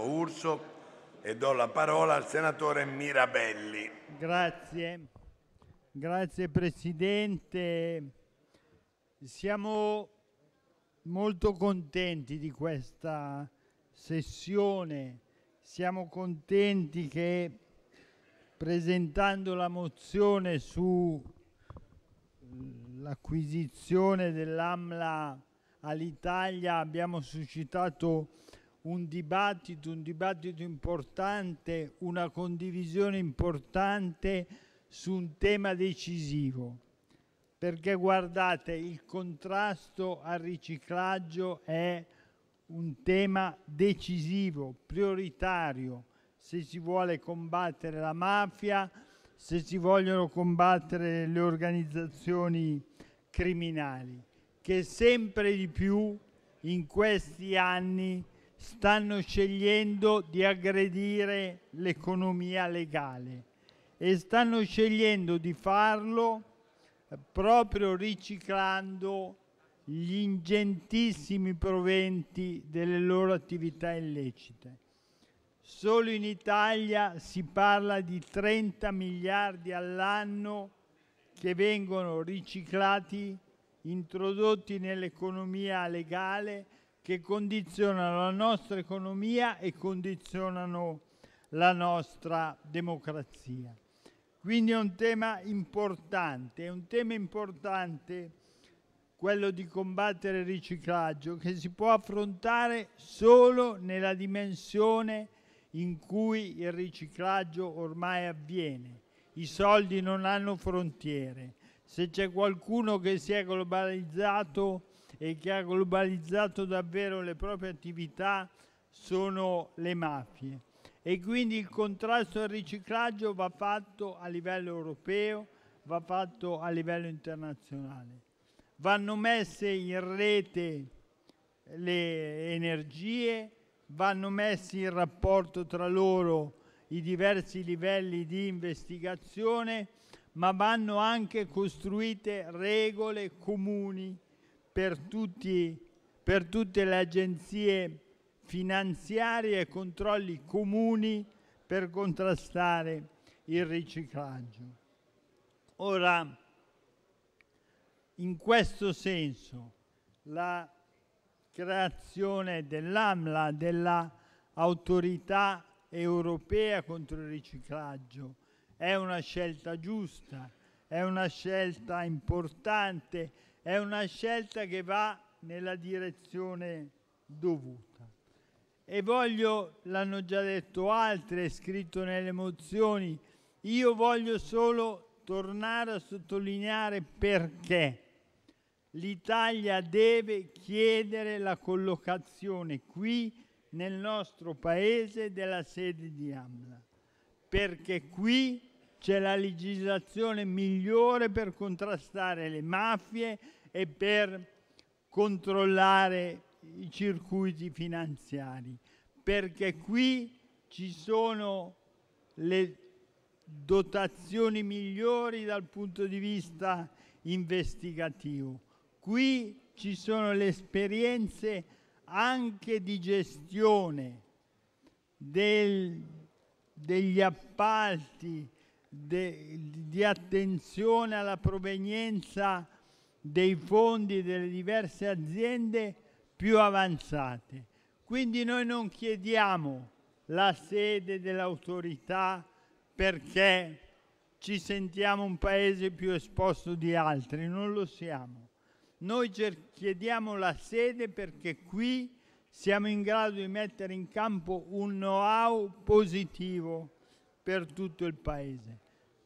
Adolfo Urso e do la parola al senatore Mirabelli. Grazie, grazie Presidente. Siamo molto contenti di questa sessione, siamo contenti che presentando la mozione sull'acquisizione mm, dell'AMLA all'Italia abbiamo suscitato un dibattito, un dibattito importante, una condivisione importante su un tema decisivo. Perché guardate, il contrasto al riciclaggio è un tema decisivo, prioritario, se si vuole combattere la mafia, se si vogliono combattere le organizzazioni criminali, che sempre di più in questi anni stanno scegliendo di aggredire l'economia legale e stanno scegliendo di farlo proprio riciclando gli ingentissimi proventi delle loro attività illecite. Solo in Italia si parla di 30 miliardi all'anno che vengono riciclati, introdotti nell'economia legale che condizionano la nostra economia e condizionano la nostra democrazia. Quindi è un tema importante, è un tema importante quello di combattere il riciclaggio che si può affrontare solo nella dimensione in cui il riciclaggio ormai avviene. I soldi non hanno frontiere. Se c'è qualcuno che si è globalizzato e che ha globalizzato davvero le proprie attività sono le mafie e quindi il contrasto al riciclaggio va fatto a livello europeo, va fatto a livello internazionale. Vanno messe in rete le energie, vanno messi in rapporto tra loro i diversi livelli di investigazione, ma vanno anche costruite regole comuni per, tutti, per tutte le agenzie finanziarie e controlli comuni per contrastare il riciclaggio. Ora, in questo senso, la creazione dell'AMLA, dell'autorità europea contro il riciclaggio, è una scelta giusta, è una scelta importante è una scelta che va nella direzione dovuta. E voglio, l'hanno già detto altri, è scritto nelle mozioni, io voglio solo tornare a sottolineare perché l'Italia deve chiedere la collocazione qui nel nostro paese della sede di AMLA, perché qui c'è la legislazione migliore per contrastare le mafie e per controllare i circuiti finanziari, perché qui ci sono le dotazioni migliori dal punto di vista investigativo. Qui ci sono le esperienze anche di gestione del, degli appalti, di attenzione alla provenienza dei fondi delle diverse aziende più avanzate. Quindi noi non chiediamo la sede dell'autorità perché ci sentiamo un paese più esposto di altri, non lo siamo. Noi chiediamo la sede perché qui siamo in grado di mettere in campo un know-how positivo per tutto il paese.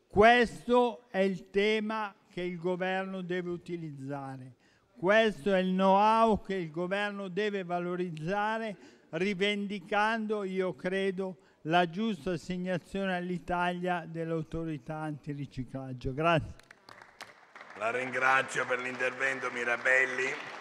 Questo è il tema che il Governo deve utilizzare, questo è il know-how che il Governo deve valorizzare rivendicando, io credo, la giusta assegnazione all'Italia dell'autorità antiriciclaggio. Grazie. La ringrazio per l'intervento Mirabelli.